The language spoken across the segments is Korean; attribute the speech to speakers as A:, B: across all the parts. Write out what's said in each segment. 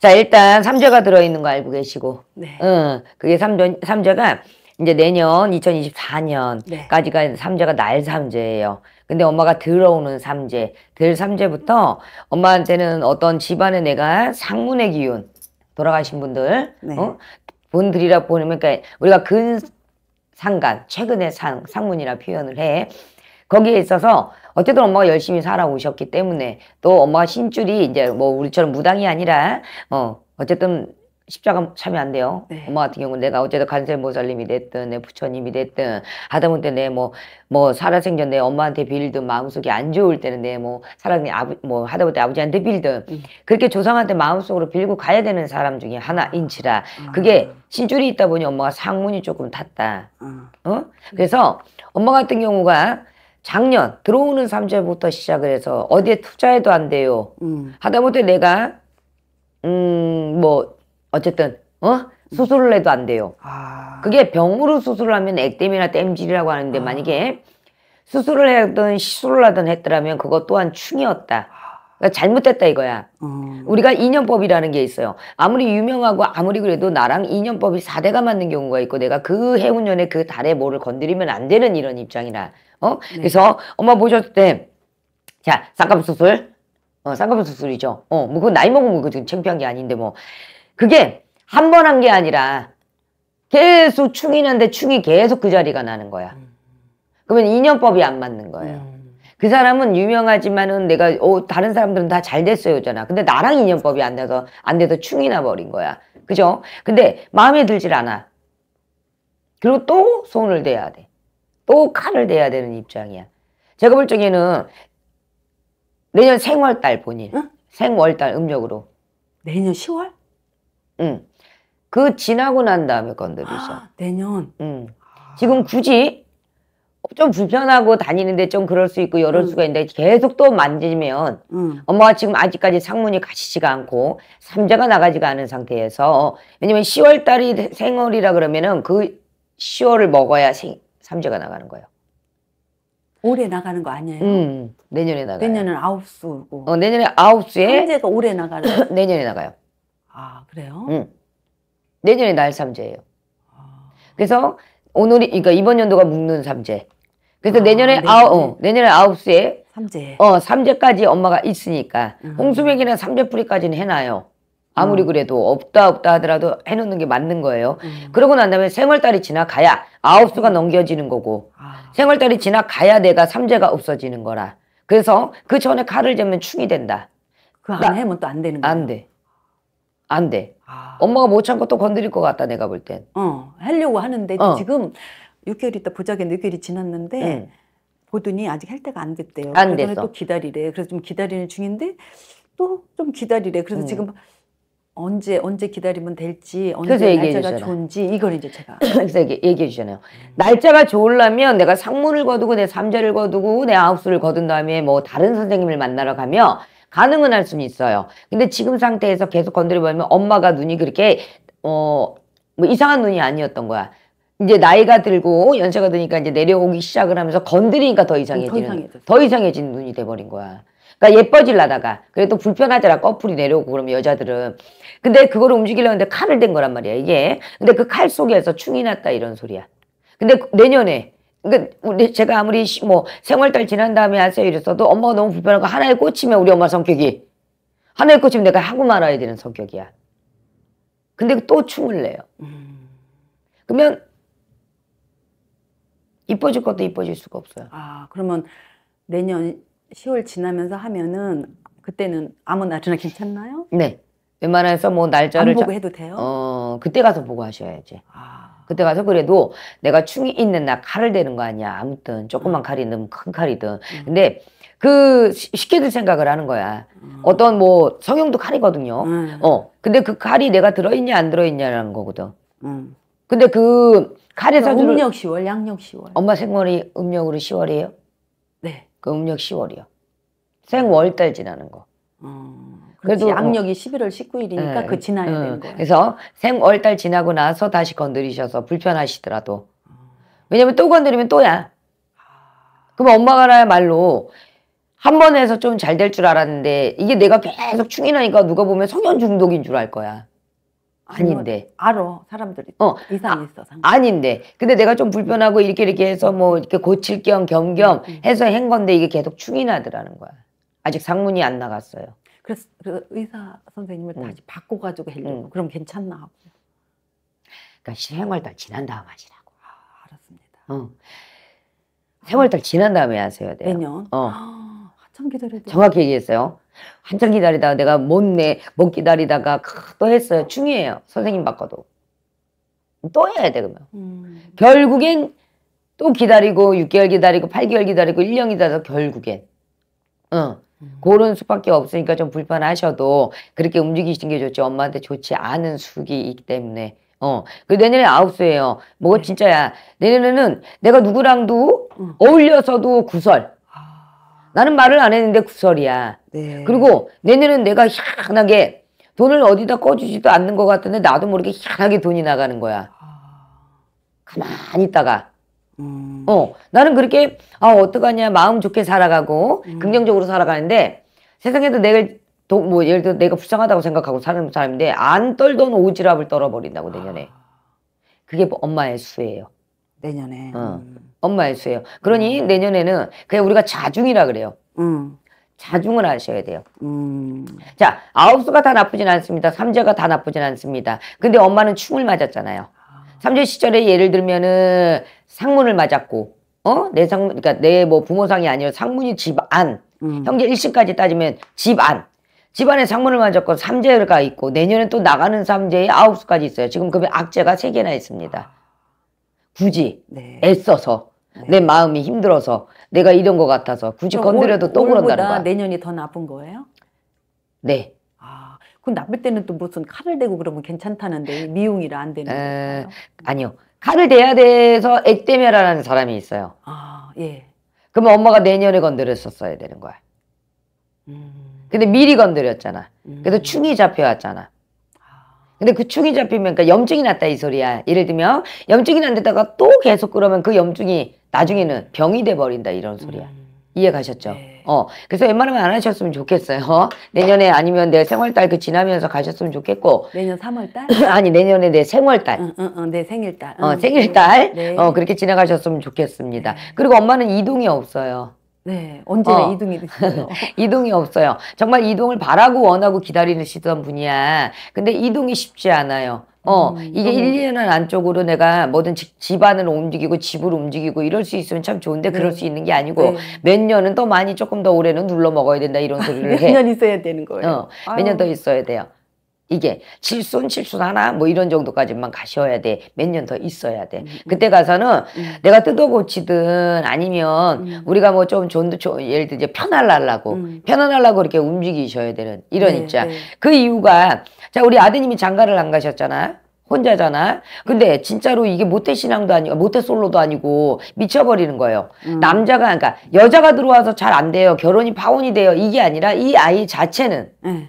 A: 자, 일단 삼재가 들어있는 거 알고 계시고. 네. 응. 그게 삼재, 삼재가 이제 내년 2024년까지가 네. 삼재가 날 삼재예요. 근데 엄마가 들어오는 삼재, 들 삼재부터 엄마한테는 어떤 집안에 내가 상문의 기운, 돌아가신 분들, 네. 어? 분들이라 보면, 그러니까 우리가 근, 상간, 최근의 상, 상문이라 표현을 해. 거기에 있어서 어쨌든 엄마가 열심히 살아오셨기 때문에 또 엄마가 신줄이 이제 뭐 우리처럼 무당이 아니라 어 어쨌든 십자가 참여안 돼요. 네. 엄마 같은 경우는 내가 어쨌든 간세모살님이 됐든 내 부처님이 됐든 하다못해 내 뭐뭐 뭐 살아생전 내 엄마한테 빌든 마음속이 안 좋을 때는 내 뭐 사랑이 아버 뭐 하다못해 아버지한테 빌든 음. 그렇게 조상한테 마음속으로 빌고 가야 되는 사람 중에 하나인치라 음. 아. 그게 신줄이 있다 보니 엄마가 상문이 조금 탔다. 음. 아. 어? 그래서 엄마 같은 경우가 작년 들어오는 3절부터 시작을 해서 어디에 투자해도 안 돼요. 음. 하다못해 내가 음 뭐 어쨌든 어 수술을 해도 안 돼요. 아. 그게 병으로 수술을 하면 액땜이나 땜질이라고 하는데 아. 만약에 수술을 하든 시술을 하든 했더라면 그것 또한 충이었다. 아. 잘못됐다 이거야. 음. 우리가 인연법이라는 게 있어요. 아무리 유명하고 아무리 그래도 나랑 인연법이 사대가 맞는 경우가 있고 내가 그 해운년에 그 달에 뭐를 건드리면 안 되는 이런 입장이라. 어? 네. 그래서 엄마 보셨을 때 자, 쌍꺼풀 수술. 어, 쌍꺼풀 수술이죠. 어, 뭐 그건 나이 먹은거 뭐 그건 창피한 게 아닌데 뭐. 그게 한 번 한 게 아니라 계속 충이 난데 충이 계속 그 자리가 나는 거야. 음. 그러면 인연법이 안 맞는 거예요. 음. 그 사람은 유명하지만은 내가 어, 다른 사람들은 다 잘 됐어요잖아. 근데 나랑 인연법이 안 돼서 안 돼서 충이 나버린 거야. 그죠? 근데 마음에 들질 않아. 그리고 또 손을 대야 돼. 또 칼을 대야 되는 입장이야. 제가 볼 적에는 내년 생월달 본인. 응? 생월달 음력으로. 내년 10월? 응. 그 지나고 난 다음에 건드리죠. 아, 내년. 응. 아. 지금 굳이 좀 불편하고 다니는데 좀 그럴 수 있고 이럴 음. 수가 있는데 계속 또 만지면 음. 엄마가 지금 아직까지 상문이 가시지가 않고 삼자가 나가지가 않은 상태에서 왜냐면 10월 달이 생월이라 그러면은 그 10월을 먹어야 생, 삼자가 나가는 거예요.
B: 올해 나가는 거 아니에요?
A: 음, 내년에 나가요. 내년은
B: 아홉 수고.
A: 어, 내년에 아홉 수에 삼재가 올해 나가는. 내년에 나가요.
B: 아 그래요?
A: 음. 내년에 날 삼재예요. 아... 그래서 오늘이 그러니까 이번 연도가 묶는 삼재. 그래서 그러니까 아, 내년에 네, 아홉 어, 내년에 아홉 수에 삼재 어 삼재까지 엄마가 있으니까 음. 아. 홍수맥이는 삼재풀이까지는 해놔요. 아무리 음. 그래도 없다 없다 하더라도 해놓는 게 맞는 거예요. 음. 그러고 난 다음에 생월달이 지나가야 아홉 수가 음. 넘겨지는 거고 아. 생월달이 지나가야 내가 삼재가 없어지는 거라. 그래서 그 전에 칼을 재면 충이 된다.
B: 그안 해면 또 안 되는
A: 거야. 안 돼. 안 돼. 아. 엄마가 못 참고 또 건드릴 것 같다 내가 볼 땐.
B: 어 하려고 하는데 어. 지금 6개월 있다 보자겠네. 6개월이 지났는데 음. 보더니 아직 할 때가 안 됐대요. 안그 됐어. 또 기다리래. 그래서 좀 기다리는 중인데 또 좀 기다리래. 그래서 음. 지금 언제 언제 기다리면 될지 언제 날짜가 주잖아. 좋은지 이걸 이제 제가 그래
A: 얘기, 얘기해 주잖아요. 날짜가 좋으려면 내가 상문을 거두고 내 삼자를 거두고 내 아홉수를 거둔 다음에 뭐 다른 선생님을 만나러 가면 가능은 할 수는 있어요. 근데 지금 상태에서 계속 건드려 보면 엄마가 눈이 그렇게 어뭐 이상한 눈이 아니었던 거야. 이제 나이가 들고 연세가 드니까 이제 내려오기 시작을 하면서 건드리니까 더 이상해지는 더, 이상해더 이상해진 눈이 돼버린 거야. 그러니까 예뻐질라다가 그래도 불편하더라 꺼풀이 내려오고 그러면 여자들은 근데 그걸 움직이려는데 칼을 댄 거란 말이야 이게 근데 그 칼 속에서 충이 났다 이런 소리야 근데 그 내년에 그러니까 제가 아무리 뭐 생활달 지난 다음에 하세요 이랬어도 엄마가 너무 불편한 거하나의꽃이면 우리 엄마 성격이 하나의꽃이면 내가 하고 말아야 되는 성격이야 근데 또 충을 내요 음.
B: 그러면 이뻐질 것도 이뻐질 수가 없어요. 아 그러면 내년 10월 지나면서 하면은 그때는 아무 날이나 괜찮나요? 네. 웬만해서 뭐 날짜를 안 보고 자, 해도 돼요? 어 그때 가서 보고 하셔야지. 아. 그때
A: 가서 그래도 내가 충이 있는 날 칼을 대는 거 아니야. 아무튼 조그만 아. 칼이든 큰 칼이든. 음. 근데 그 쉽게들 생각을 하는 거야. 음. 어떤 뭐 성형도 칼이거든요. 음. 어 근데 그 칼이 내가 들어있냐 안 들어있냐라는 거거든. 음. 근데 그 그러니까 가려서 음력
B: 들 10월, 양력 10월.
A: 엄마 생머리 음력으로 10월이에요? 네. 그 음력 10월이요. 생월달 지나는 거. 음, 그래도 어. 양력이
B: 11월 19일이니까 네. 그
A: 지나야 음, 되는 거예요. 그래서 생월달 지나고 나서 다시 건드리셔서 불편하시더라도. 왜냐면 또 건드리면 또야. 그럼 엄마가라야 말로 한번에서좀 잘 될 줄 알았는데 이게 내가 계속 충이나니까 누가 보면 성연 중독인 줄 알 거야. 아닌데. 뭐 알아, 사람들이. 어. 이상이 아, 있어, 상관. 아닌데. 근데 내가 좀 불편하고 이렇게 이렇게 해서 뭐 이렇게 고칠 겸 겸겸 음, 음. 해서 한 건데 이게 계속 충이 나더라는 거야. 아직 상문이 안 나갔어요.
B: 그래서 그 의사 선생님을 음. 다시 바꿔가지고 해려고 음. 그럼 괜찮나 하고.
A: 그러니까 생활달 지난
B: 다음 하시라고. 아,
A: 알았습니다. 어. 생활달 지난 다음에 하셔야 돼요. 매년. 어.
B: 아, 참 기다려야 돼. 정확히
A: 얘기했어요. 한참 기다리다가 내가 못 내, 못 기다리다가 또 했어요. 중이에요. 선생님 바꿔도. 또 해야 돼, 그러면. 음. 결국엔 또 기다리고, 6개월 기다리고, 8개월 기다리고, 1년 기다려서 결국엔. 응. 어. 음. 그런 수밖에 없으니까 좀 불편하셔도 그렇게 움직이시는 게 좋지. 엄마한테 좋지 않은 숙이기 때문에. 어. 그 내년에 아홉 수예요. 뭐가 네. 진짜야. 내년에는 내가 누구랑도 음. 어울려서도 구설. 아... 나는 말을 안 했는데 구설이야. 네. 그리고 내년은 내가 희한하게 돈을 어디다 꺼주지도 않는 것 같은데 나도 모르게 희한하게 돈이 나가는 거야. 아. 가만히 있다가. 음. 어, 나는 그렇게, 아, 어떡하냐, 마음 좋게 살아가고, 음. 긍정적으로 살아가는데, 세상에도 내가, 도, 뭐, 예를 들어 내가 불쌍하다고 생각하고 사는 사람인데, 안 떨던 오지랖을 떨어버린다고, 아. 내년에. 아. 그게 엄마의 수예요. 내년에. 어, 음. 엄마의 수예요. 그러니 음. 내년에는 그냥 우리가 자중이라 그래요. 음. 자중을 하셔야 돼요. 음. 자, 아홉 수가 다 나쁘진 않습니다. 삼재가 다 나쁘진 않습니다. 근데 엄마는 충을 맞았잖아요. 아. 삼재 시절에 예를 들면은 상문을 맞았고, 어? 내상 그러니까 내 뭐 부모상이 아니라 상문이 집 안. 음. 형제 일심까지 따지면 집 안. 집안에 상문을 맞았고 삼재가 있고 내년에 또 나가는 삼재에 아홉 수까지 있어요. 지금 그게 악재가 세 개나 있습니다. 아. 굳이 네. 애써서 내 마음이 힘들어서 내가 이런 것 같아서
B: 굳이 건드려도 올, 또 그런다는 거야. 내년이 더 나쁜 거예요? 네. 그 나쁠 때는 또 무슨 칼을 대고 그러면 괜찮다는데 미용이라 안 되는 거예요? 아니요.
A: 칼을 대야 돼서 액데메라는 사람이 있어요.
B: 아, 예.
A: 그러면 엄마가 내년에 건드렸었어야 되는 거야. 음. 근데 미리 건드렸잖아. 음. 그래서 충이 잡혀왔잖아. 아. 근데 그 충이 잡히면 그러니까 염증이 났다 이 소리야. 예를 들면 염증이 안 됐다가 또 계속 그러면 그 염증이 나중에는 병이 돼 버린다 이런 음. 소리야. 음. 이해 가셨죠? 네. 어 그래서 웬만하면 안 하셨으면 좋겠어요. 어? 내년에 아니면 내생활달그 지나면서 가셨으면 좋겠고
B: 내년 3월달 아니
A: 내년에 내생활달 응,
B: 응, 응, 내 생일달 어 생일달 네. 어 그렇게
A: 지나가셨으면 좋겠습니다. 네. 그리고 엄마는 이동이 없어요. 네, 언제나 어. 이동이 됐어요. 이동이 없어요. 정말 이동을 바라고 원하고 기다리 시던 분이야. 근데 이동이 쉽지 않아요. 어, 음, 이게 1, 음. 이년 안쪽으로 내가 뭐든 집, 집안을 움직이고 집을 움직이고 이럴 수 있으면 참 좋은데 네. 그럴 수 있는 게 아니고 네. 몇 년은 더 많이 조금 더오래는 눌러 먹어야 된다 이런 소리를 해. 몇 년
B: 있어야 되는 거예요. 어, 몇 년 더
A: 있어야 돼요. 이게 질손 칠순 하나 뭐 이런 정도까지만 가셔야 돼. 몇 년 더 있어야 돼. 음, 음. 그때 가서는 음. 내가 뜯어고치든 아니면 음. 우리가 뭐 좀 존도 예를 들어 이제 편할라라고 음. 편안하려고 이렇게 움직이셔야 되는 이런 네, 입장. 네. 그 이유가 자 우리 아드님이 장가를 안 가셨잖아. 혼자잖아. 근데 진짜로 이게 모태 신앙도 아니고 모태 솔로도 아니고 미쳐버리는 거예요. 음. 남자가 그러니까 여자가 들어와서 잘 안 돼요. 결혼이 파혼이 돼요. 이게 아니라 이 아이 자체는 음.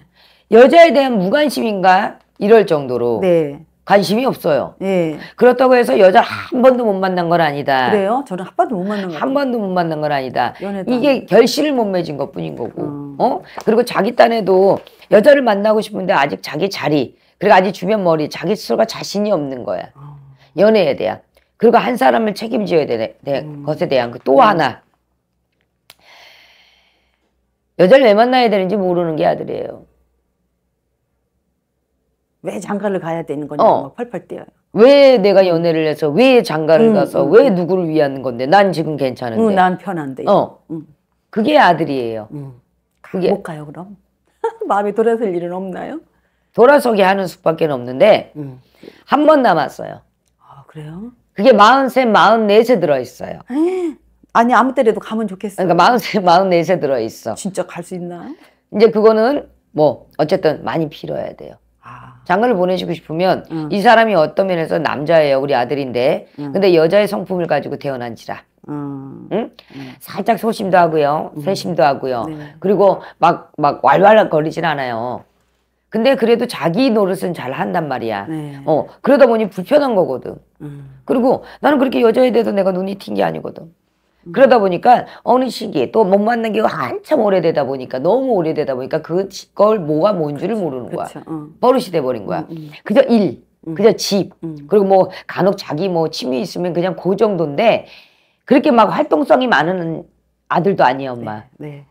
A: 여자에 대한 무관심인가 이럴 정도로 네. 관심이 없어요. 네. 그렇다고 해서 여자 한 번도 못 만난 건 아니다. 그래요? 저는 한 번도 못 만난 거. 한 번도 못 만난 건 아니다. 연애도 이게 결실을 못 맺은 것뿐인 거고. 음. 어? 그리고 자기 딴에도 여자를 만나고 싶은데 아직 자기 자리, 그리고 아직 주변 머리, 자기 스스로가 자신이 없는 거야. 음. 연애에 대한. 그리고 한 사람을 책임져야 되는 네, 음. 것에 대한 그 또 하나. 여자를 왜 만나야 되는지 모르는 게 아들이에요.
B: 왜 장가를 가야 되는 거냐고 어. 막 펄펄 뛰어요.
A: 왜 내가 연애를 해서 왜 장가를 음, 가서 음, 왜 음. 누구를 위한 건데 난 지금 괜찮은데. 응, 음, 난 편한데. 어. 음. 그게 아들이에요. 음. 그게 못
B: 가요 그럼. 마음이 돌아설 일은 없나요?
A: 돌아서게 하는 수밖에 없는데 한 번 남았어요.
B: 아 그래요?
A: 그게 마흔셋 마흔넷에 들어있어요. 아니 아무 때라도 가면 좋겠어요. 그러니까 마흔셋 마흔넷에 들어있어. 진짜 갈 수 있나? 이제 그거는 뭐 어쨌든 많이 빌어야 돼요. 장가를 보내시고 싶으면 응. 이 사람이 어떤 면에서 남자예요 우리 아들인데 응. 근데 여자의 성품을 가지고 태어난지라 음. 응? 살짝 소심도 하고요 세심도 하고요 네. 그리고 막 막 왈왈 거리진 않아요 근데 그래도 자기 노릇은 잘 한단 말이야 네. 어 그러다 보니 불편한 거거든 그리고 나는 그렇게 여자에 대해서 내가 눈이 튄 게 아니거든 음. 그러다 보니까 어느 시기에 또 못 만난 게 한참 오래되다 보니까 너무 오래되다 보니까 그걸 뭐가 뭔지를 그쵸, 모르는 거야. 어. 버릇이 돼버린 거야. 음, 음. 그저 일, 음. 그저 집, 음. 그리고 뭐 간혹 자기 뭐 취미 있으면 그냥 그 정도인데 그렇게 막 활동성이 많은 아들도 아니야 엄마. 네. 네.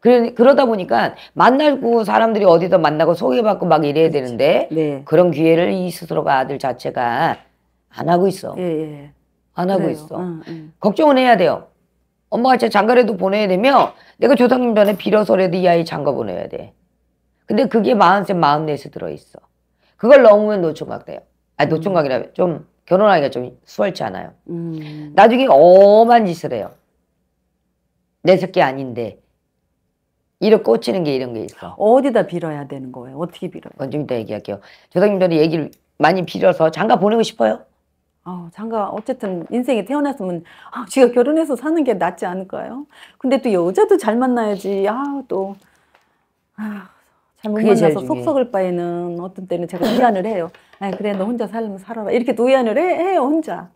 A: 그러, 그러다 보니까 만나고 사람들이 어디서 만나고 소개받고 막 이래야 그쵸, 되는데 네. 그런 기회를 이 스스로가 아들 자체가 안 하고 있어. 예, 예. 안 하고 그래요. 있어. 응, 응. 걱정은 해야 돼요. 엄마가 제 장가라도 보내야 되며 내가 조상님 전에 빌어서라도 이 아이 장가 보내야 돼. 근데 그게 마음세마음내에 들어있어. 그걸 넘으면 노총각돼요. 아니 노총각이라 음. 좀 결혼하기가 좀 수월치 않아요. 음. 나중에 엄한 짓을 해요. 내 새끼 아닌데 이렇게 꽂히는 게 이런 게 있어. 어디다 빌어야 되는 거예요? 어떻게 빌어요? 그건 좀 이따 얘기할게요. 조상님 전에 얘기를 많이 빌어서 장가 보내고 싶어요?
B: 어, 장가 어쨌든 인생에 태어났으면 아, 지가 결혼해서 사는 게 낫지 않을까요? 근데 또 여자도 잘 만나야지. 아, 또 아, 잘못 만나서 속 썩을 바에는 어떤 때는 제가 위안을 해요. 아, 니 그래 너 혼자 살면 살아라. 이렇게 노안을 해, 해요 혼자.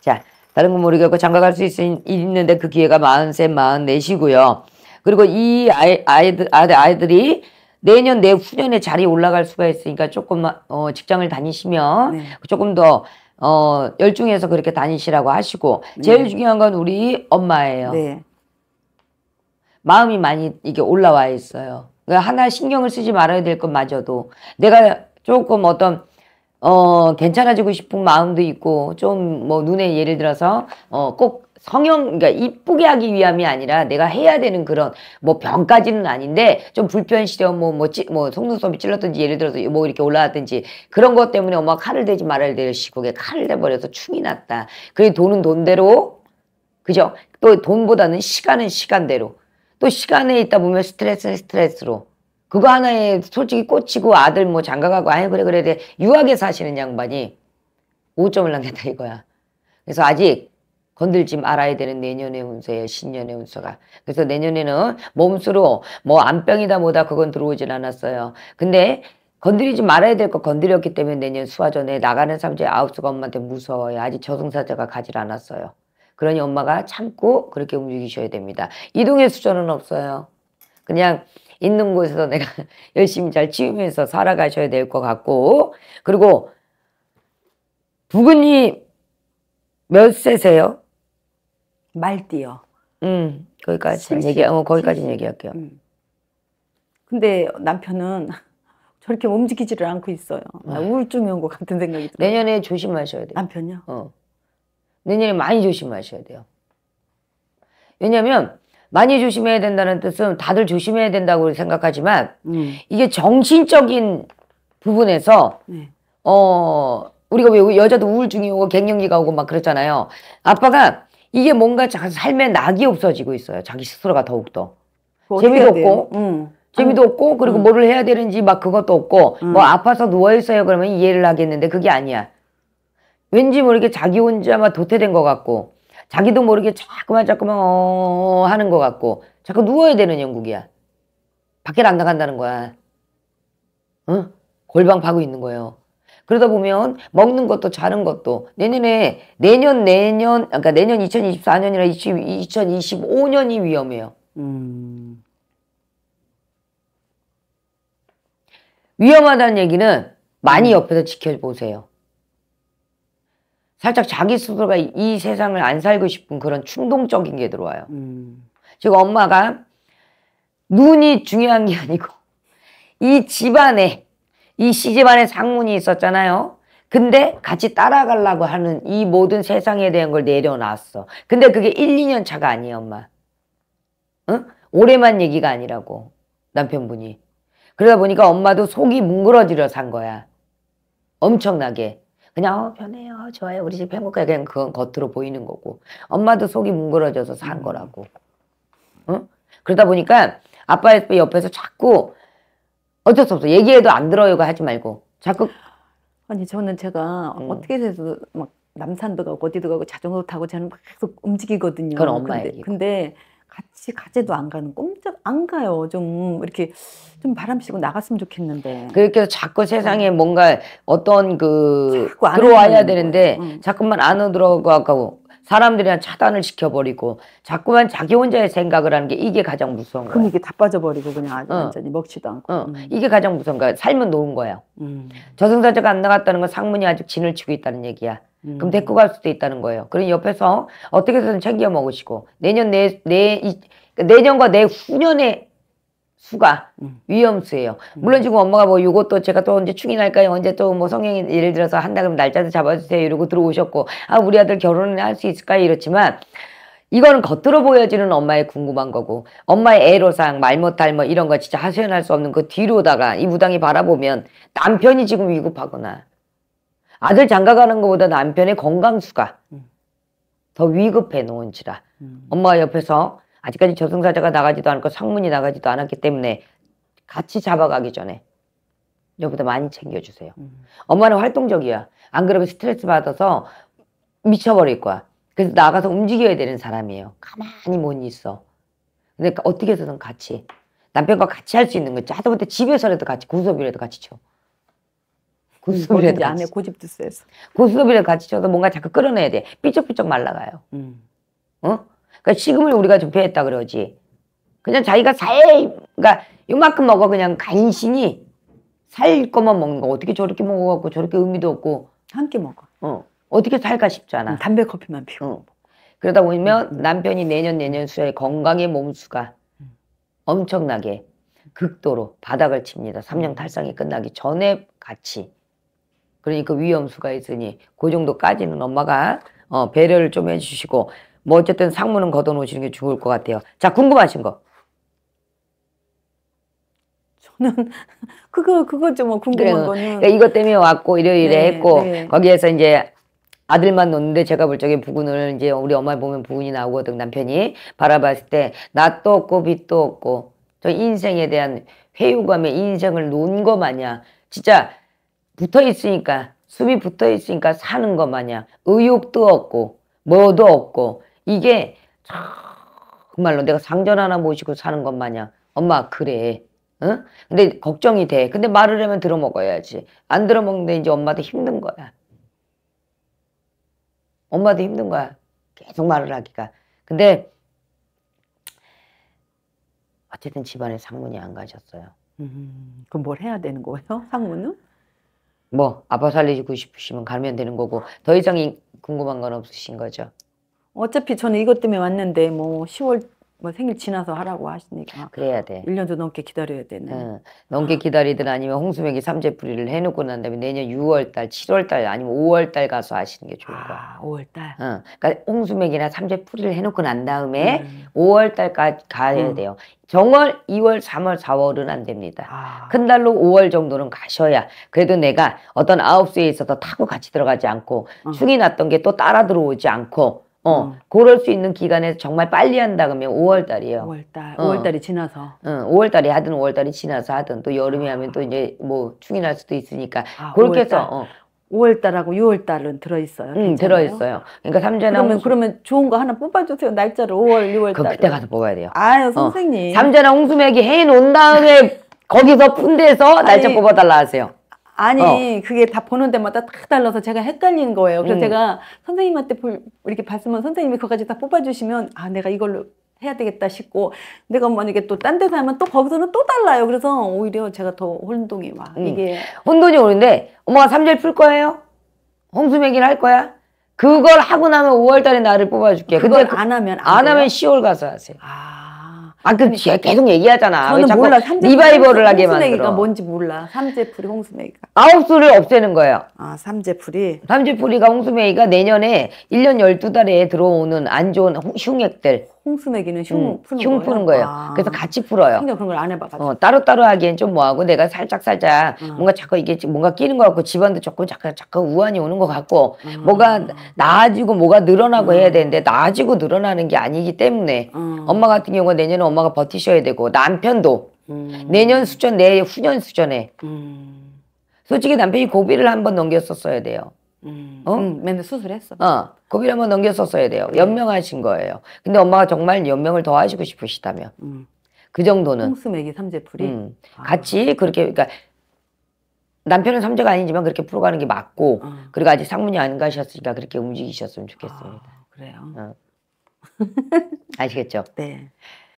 A: 자, 다른 건 모르겠고 그 장가 갈수 있는데 그 기회가 마흔셋, 마흔넷이고요. 그리고 이 아이, 아이들, 아, 네, 아이들이 내년, 내후년에 자리에 올라갈 수가 있으니까 조금 어, 직장을 다니시면 네. 조금 더 어, 열중해서 그렇게 다니시라고 하시고 네. 제일 네. 중요한 건 우리 엄마예요. 네. 마음이 많이 이게 올라와 있어요. 그러니까 하나 신경을 쓰지 말아야 될 것마저도 내가 조금 어떤 어 괜찮아지고 싶은 마음도 있고 좀 뭐 눈에 예를 들어서 어꼭 성형, 그러니까 이쁘게 하기 위함이 아니라 내가 해야 되는 그런 뭐 병까지는 아닌데 좀 불편시려 뭐, 뭐, 찌, 뭐 속눈썹이 찔렀든지 예를 들어서 뭐 이렇게 올라왔든지 그런 것 때문에 엄마 칼을 대지 말아야 될 시국에 칼을 대버려서 충이 났다. 그래 돈은 돈대로 그죠? 또 돈보다는 시간은 시간대로 또 시간에 있다 보면 스트레스는 스트레스로 그거 하나에 솔직히 꽂히고 아들 뭐 장가가고 아예 그래 그래 그 유학에 사시는 양반이 오점을 남겼다 이거야. 그래서 아직 건들지 말아야 되는 내년의 운세에 신년의 운세가 그래서 내년에는 몸수로 뭐 안병이다 뭐다 그건 들어오진 않았어요 근데 건드리지 말아야 될 거 건드렸기 때문에 내년 수화전에 나가는 삼재 아홉수가 엄마한테 무서워요 아직 저승사자가 가질 않았어요 그러니 엄마가 참고 그렇게 움직이셔야 됩니다 이동의 수전은 없어요 그냥 있는 곳에서 내가 열심히 잘 치우면서 살아가셔야 될 것 같고 그리고 부근이 몇 세세요?
B: 말띠요.
A: 음, 거기까지 얘기, 어, 거기까지 얘기할게요. 음.
B: 근데 남편은 저렇게 움직이지를 않고 있어요. 아. 우울증이 온 것 같은 생각이 들어요. 내년에 조심하셔야 돼요. 남편요? 어.
A: 내년에 많이 조심하셔야 돼요. 왜냐면, 많이 조심해야 된다는 뜻은 다들 조심해야 된다고 생각하지만, 음. 이게 정신적인 부분에서, 네. 어, 우리가 왜 여자도 우울증이 오고 갱년기가 오고 막 그랬잖아요. 아빠가 이게 뭔가 자기 삶에 낙이 없어지고 있어요. 자기 스스로가 더욱더.
B: 재미도 없고, 재미도 음.
A: 없고, 그리고 음. 뭐를 해야 되는지 막 그것도 없고, 뭐 아파서 누워있어요 그러면 이해를 하겠는데 그게 아니야. 왠지 모르게 자기 혼자만 도태된 것 같고, 자기도 모르게 자꾸만 자꾸만 어 하는 것 같고, 자꾸 누워야 되는 영국이야. 밖에 안 나간다는 거야. 응? 골방 파고 있는 거예요. 그러다 보면 먹는 것도 자는 것도 내년에 내년 내년 그러니까 내년 2024년이나 20, 2025년이 위험해요. 음. 위험하다는 얘기는 많이 음. 옆에서 지켜보세요. 살짝 자기 스스로가 이 세상을 안 살고 싶은 그런 충동적인 게 들어와요. 음. 지금 엄마가 눈이 중요한 게 아니고 이 집안에 이 시집안에 상문이 있었잖아요. 근데 같이 따라가려고 하는 이 모든 세상에 대한 걸 내려놨어. 근데 그게 1, 2년 차가 아니에요, 엄마. 응? 올해만 얘기가 아니라고, 남편분이. 그러다 보니까 엄마도 속이 뭉그러지려 산 거야. 엄청나게. 그냥 어, 편해요, 좋아요, 우리 집 행복해. 그냥 그건 겉으로 보이는 거고. 엄마도 속이 뭉그러져서 산 거라고. 응? 그러다 보니까 아빠 옆에서 자꾸 어쩔 수 없어. 얘기해도 안 들어요가 하지 말고 자꾸
B: 아니 저는 제가 음. 어떻게 돼서막 남산도 가고 어디도 가고 자전거 타고 저는 계속 움직이거든요. 그건 엄마 근데, 근데 같이 가재도 안 가는 꼼짝 안 가요. 좀 이렇게 좀 바람 쐬고 나갔으면 좋겠는데. 그렇게 해서
A: 자꾸 음. 세상에 뭔가 어떤 그 들어와야 되는데 응. 음. 자꾸만 안 들어가고 사람들이랑 차단을 시켜버리고 자꾸만 자기 혼자의 생각을 하는 게 이게 가장 무서운 거야. 그럼 이게 다 빠져버리고 그냥 어. 완전히 먹지도 않고. 어. 음. 이게 가장 무서운 거예요 삶은 놓은 거야. 음. 저승사자가 안 나갔다는 건 상문이 아직 진을 치고 있다는 얘기야. 음. 그럼 데리고 갈 수도 있다는 거예요. 그럼 옆에서 어떻게든 챙겨 먹으시고 내년 내 내 내년과 내 후년에 수가 음. 위험수예요. 음. 물론 지금 엄마가 뭐 이것도 제가 또 언제 충이 날까요? 언제 또 뭐 성형이 예를 들어서 한다 그러면 날짜도 잡아주세요 이러고 들어오셨고 아 우리 아들 결혼을 할수 있을까요? 이렇지만 이거는 겉으로 보여지는 엄마의 궁금한 거고 엄마의 애로사항 말 못할 뭐 이런 거 진짜 하소연할 수 없는 그 뒤로다가 이 무당이 바라보면 남편이 지금 위급하거나 아들 장가가는 것보다 남편의 건강수가 음. 더 위급해 놓은지라 음. 엄마 옆에서 아직까지 저승사자가 나가지도 않고 성문이 나가지도 않았기 때문에 같이 잡아가기 전에 여보다 많이 챙겨주세요. 음. 엄마는 활동적이야. 안 그러면 스트레스 받아서 미쳐버릴 거야. 그래서 나가서 움직여야 되는 사람이에요. 가만히 못 있어. 근데 그 어떻게 해서든 같이 남편과 같이 할 수 있는 거지. 하다 못해 집에서라도 같이 고수업이라도 같이 쳐. 고수업이라도 같이. 안에 고집도 세서. 고수업라도 같이 쳐서 뭔가 자꾸 끌어내야 돼. 삐쩍삐쩍 말라가요. 음. 어? 그러니까 식음을 우리가 부패했다 그러지. 그냥 자기가 살, 그러니까 요만큼 먹어 그냥 간신히 살 것만 먹는 거. 어떻게 저렇게 먹어갖고 저렇게 의미도 없고. 한끼 먹어. 어. 어떻게 살까 싶잖아. 응, 음, 담배 커피만 피고. 응. 어. 그러다 보면 응, 음. 남편이 내년 내년 수에 건강의 몸수가 음. 엄청나게 극도로 바닥을 칩니다. 삼양 탈상이 끝나기 전에 같이. 그러니까 위험수가 있으니 그 정도까지는 엄마가 어, 배려를 좀 해주시고 뭐 어쨌든 상무는 걷어놓으시는 게 좋을 것 같아요. 자 궁금하신 거.
B: 저는 그거 그거죠 뭐 궁금한 그래, 거는. 그러니까
A: 이것 때문에 왔고 일요일에 네, 했고 네. 거기에서 이제 아들만 놓는데 제가 볼 적에 부군을 이제 우리 엄마 보면 부군이 나오거든 남편이 바라봤을 때 낯도 없고 빛도 없고 저 인생에 대한 회유감에 인생을 놓은 거 마냥 진짜 붙어 있으니까 숨이 붙어 있으니까 사는 거 마냥 의욕도 없고 뭐도 없고 이게 정말로 내가 상전 하나 모시고 사는 것 마냥 엄마 그래 응? 근데 걱정이 돼 근데 말을 하면 들어먹어야지 안 들어먹는데 이제 엄마도 힘든 거야 엄마도 힘든 거야 계속 말을 하기가 근데 어쨌든 집안에 상문이 안 가셨어요
B: 음,
A: 그럼 뭘 해야 되는 거예요 상문은? 뭐 아빠 살리고 싶으시면 가면 되는 거고 더 이상 궁금한 건 없으신 거죠
B: 어차피 저는 이것 때문에 왔는데 뭐 10월 뭐 생일 지나서 하라고 하시니까
A: 그래야 돼. 1년도 넘게 기다려야 되네. 응. 어, 넘게 기다리든 아니면 홍수맥이 삼재풀이를 해놓고 난 다음에 내년 6월달, 7월달 아니면 5월달 가서 하시는 게 좋을 거야. 아, 5월달. 응. 어, 그러니까 홍수맥이나 삼재풀이를 해놓고 난 다음에 음. 5월달까지 가야 음. 돼요. 정월, 2월, 3월, 4월은 안 됩니다. 아. 큰 달로 5월 정도는 가셔야 그래도 내가 어떤 아홉 수에 있어서 타고 같이 들어가지 않고 어. 충이 났던 게 또 따라 들어오지 않고 어, 음. 그럴 수 있는 기간에서 정말 빨리 한다 그러면 5월 달이에요. 5월 달. 어. 5월 달이 지나서. 응, 어, 5월 달이 하든 5월 달이 지나서 하든 또여름이 아. 하면 또 이제 뭐 충이 날
B: 수도 있으니까 아, 그렇게 해서 어. 5월 달하고 6월 달은 들어 있어요. 응, 들어 있어요. 그러니까 삼전나 그러면 홍수... 그러면 좋은 거 하나 뽑아 주세요. 날짜를 5월, 6월 달. 그때 가서
A: 뽑아야 돼요. 아유, 어. 선생님.
B: 어. 3전에 홍수맥이 해 놓은 다음에
A: 거기서 푼대서 날짜 아니... 뽑아 달라 하세요.
B: 아니 어. 그게 다 보는 데마다 딱 달라서 제가 헷갈린 거예요. 그래서 음. 제가 선생님한테 볼, 이렇게 봤으면 선생님이 그거까지 다 뽑아주시면 아 내가 이걸로 해야 되겠다 싶고 내가 만약에 또 딴 데서 하면 또 거기서는 또 달라요. 그래서 오히려 제가 더 혼동이 와 음. 이게
A: 혼돈이 오는데 엄마가 삼절 풀 거예요? 홍수매기를 할 거야? 그걸 하고 나면 5월달에 나를 뽑아줄게. 근데 그 안 하면 안, 안 하면 10월 가서 하세요. 아. 아, 그 그러니까. 계속 얘기하잖아. 저는 몰라. 삼재 리바이벌을 하게 만들어. 홍수매기가
B: 뭔지 몰라. 삼재풀이 홍수매기가.
A: 아홉 수를 없애는 거예요. 아, 삼재풀이. 삼재풀이가 홍수매기가 내년에 1년1 2 달에 들어오는 안 좋은 흉액들
B: 홍수매기는 흉 음, 푸는 흉 거예요? 푸는 거예요.
A: 아. 그래서 같이 풀어요. 근데 그런 걸 안 해봐. 어, 따로따로 하기엔 좀 뭐하고 내가 살짝살짝 음. 뭔가 자꾸 이게 뭔가 끼는 것 같고 집안도 조금 자꾸, 자꾸 우환이 오는 것 같고 음. 뭐가 나아지고 뭐가 늘어나고 해야 음. 되는데 나아지고 늘어나는 게 아니기 때문에 음. 엄마 같은 경우가 내년에 엄마가 버티셔야 되고 남편도 음. 내년 수전 내 후년 수전에 솔직히 남편이 고비를 한번 넘겼었어야 돼요.
B: 음, 어? 응, 맨날 수술했어. 어,
A: 고비를 한번 넘겼었어야 돼요. 네. 연명하신 거예요. 근데 엄마가 정말 연명을 더 하시고 싶으시다면. 음. 그 정도는. 홍수
B: 매기 삼재풀이? 음,
A: 아. 같이 그렇게, 그러니까 남편은 삼재가 아니지만 그렇게 풀어가는 게 맞고, 어. 그리고 아직 상문이 안 가셨으니까 그렇게 움직이셨으면 좋겠습니다. 아, 그래요? 어. 아시겠죠? 네.